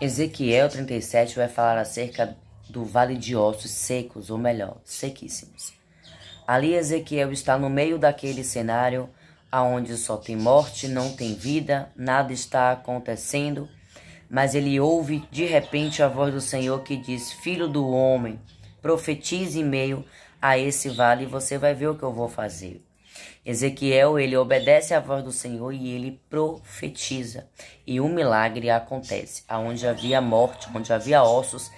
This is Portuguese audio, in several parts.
Ezequiel 37 vai falar acerca do vale de ossos secos, ou melhor, sequíssimos. Ali Ezequiel está no meio daquele cenário aonde só tem morte, não tem vida, nada está acontecendo, mas ele ouve de repente a voz do Senhor que diz: Filho do homem, profetize em meio a esse vale e você vai ver o que eu vou fazer. Ezequiel, ele obedece à voz do Senhor e ele profetiza. E um milagre acontece. Aonde havia morte, onde havia ossos,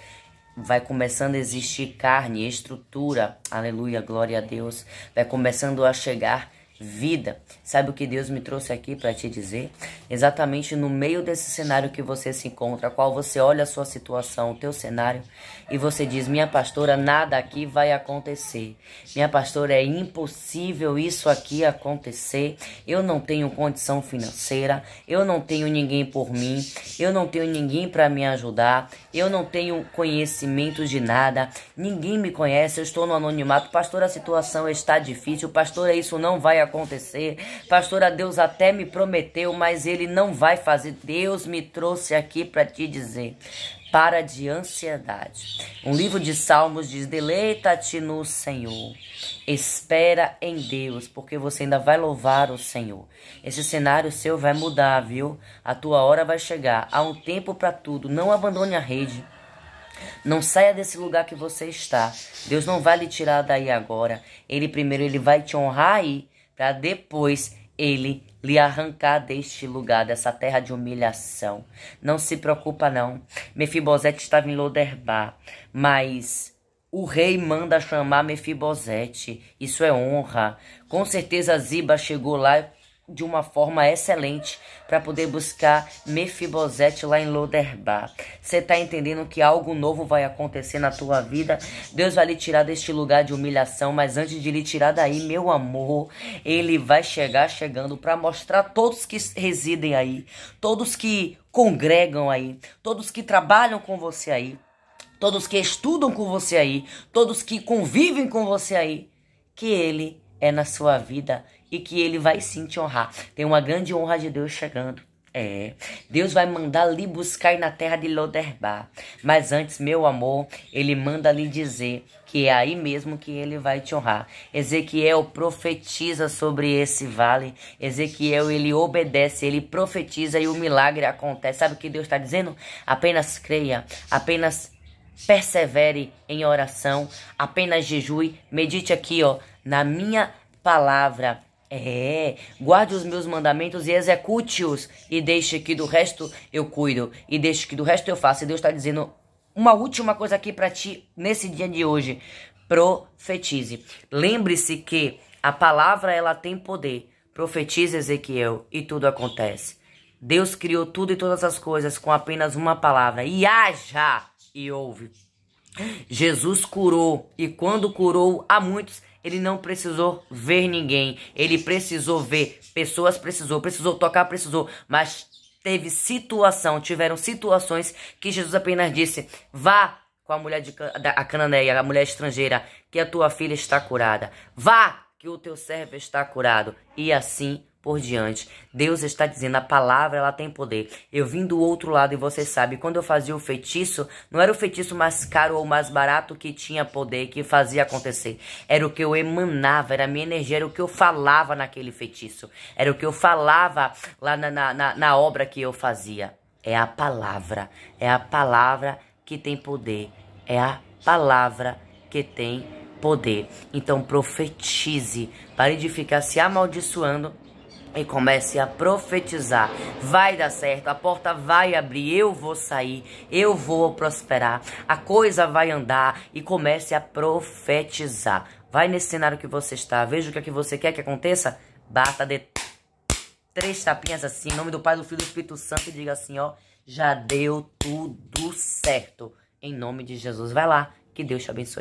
vai começando a existir carne, estrutura. Aleluia, glória a Deus. Vai começando a chegar vida. Sabe o que Deus me trouxe aqui para te dizer? Exatamente no meio desse cenário que você se encontra, qual você olha a sua situação, o teu cenário, e você diz: "Minha pastora, nada aqui vai acontecer. Minha pastora, é impossível isso aqui acontecer. Eu não tenho condição financeira, eu não tenho ninguém por mim, eu não tenho ninguém para me ajudar, eu não tenho conhecimento de nada, ninguém me conhece, eu estou no anonimato. Pastora, a situação está difícil. Pastora, isso não vai acontecer." acontecer. Pastora, Deus até me prometeu, mas ele não vai fazer. Deus me trouxe aqui para te dizer para de ansiedade. Um livro de Salmos diz: Deleita-te no Senhor, espera em Deus, porque você ainda vai louvar o Senhor. Esse cenário seu vai mudar, viu? A tua hora vai chegar. Há um tempo para tudo. Não abandone a rede. Não saia desse lugar que você está. Deus não vai lhe tirar daí agora. Ele primeiro ele vai te honrar aí para depois ele lhe arrancar deste lugar, dessa terra de humilhação. Não se preocupa não. Mefibosete estava em Loderbar, mas o rei manda chamar Mefibosete. Isso é honra. Com certeza Ziba chegou lá de uma forma excelente para poder buscar Mefibosete lá em Loderba. Você está entendendo que algo novo vai acontecer na tua vida? Deus vai lhe tirar deste lugar de humilhação, mas antes de lhe tirar daí, meu amor, ele vai chegar chegando para mostrar a todos que residem aí, todos que congregam aí, todos que trabalham com você aí, todos que estudam com você aí, todos que convivem com você aí, que ele é na sua vida e que ele vai sim te honrar. Tem uma grande honra de Deus chegando. É, Deus vai mandar lhe buscar na terra de Loderbar. Mas antes, meu amor, ele manda lhe dizer que é aí mesmo que ele vai te honrar. Ezequiel profetiza sobre esse vale. Ezequiel, ele obedece, ele profetiza e o milagre acontece. Sabe o que Deus está dizendo? Apenas creia, apenas persevere em oração, apenas jejue. Medite aqui, ó, na minha palavra é, guarde os meus mandamentos e execute-os, e deixe que do resto eu cuido, e deixe que do resto eu faça. E Deus está dizendo uma última coisa aqui para ti nesse dia de hoje: profetize. Lembre-se que a palavra ela tem poder. Profetize Ezequiel e tudo acontece. Deus criou tudo e todas as coisas com apenas uma palavra. E haja e ouve. Jesus curou e quando curou a muitos, ele não precisou ver ninguém, ele precisou ver pessoas, precisou, precisou tocar, precisou, mas teve situação, tiveram situações que Jesus apenas disse: "Vá com a mulher de da, a cananeia, a mulher estrangeira, que a tua filha está curada. Vá, que o teu servo está curado." E assim por diante. Deus está dizendo, a palavra ela tem poder. Eu vim do outro lado e você sabe, quando eu fazia o feitiço, não era o feitiço mais caro ou mais barato que tinha poder, que fazia acontecer. Era o que eu emanava, era a minha energia, era o que eu falava naquele feitiço. Era o que eu falava lá na, na, na obra que eu fazia. É a palavra, é a palavra que tem poder, é a palavra que tem poder. Então profetize, pare de ficar se amaldiçoando e comece a profetizar. Vai dar certo, a porta vai abrir, eu vou sair, eu vou prosperar, a coisa vai andar e comece a profetizar. Vai nesse cenário que você está, veja o que é que você quer que aconteça, bata de três tapinhas assim, em nome do Pai, do Filho e do Espírito Santo e diga assim, ó, já deu tudo certo, em nome de Jesus. Vai lá, que Deus te abençoe.